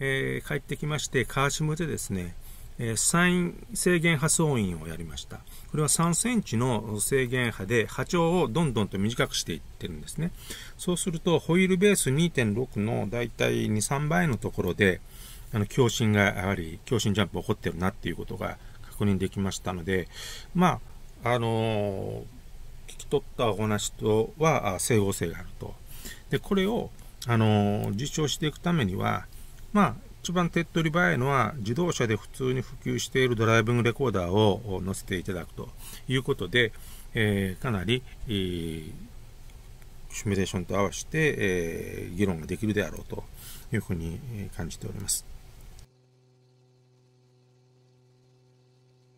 えー、帰ってきまして、カーシムでですね、えー、サイン制限波総印をやりました。これは3センチの制限波で波長をどんどんと短くしていってるんですね。そうすると、ホイールベース2.6のだいたい2、3倍のところで、あの、強振がやはり、強振ジャンプ起こってるなっていうことが確認できましたので、まあ、あのー、聞き取ったお話とは整合性があると。で、これを、あのー、実証していくためには、まあ、一番手っ取り早いのは、自動車で普通に普及しているドライビングレコーダーを載せていただくということで、えー、かなり、えー、シミュレーションと合わせて、えー、議論ができるであろうというふうに感じております。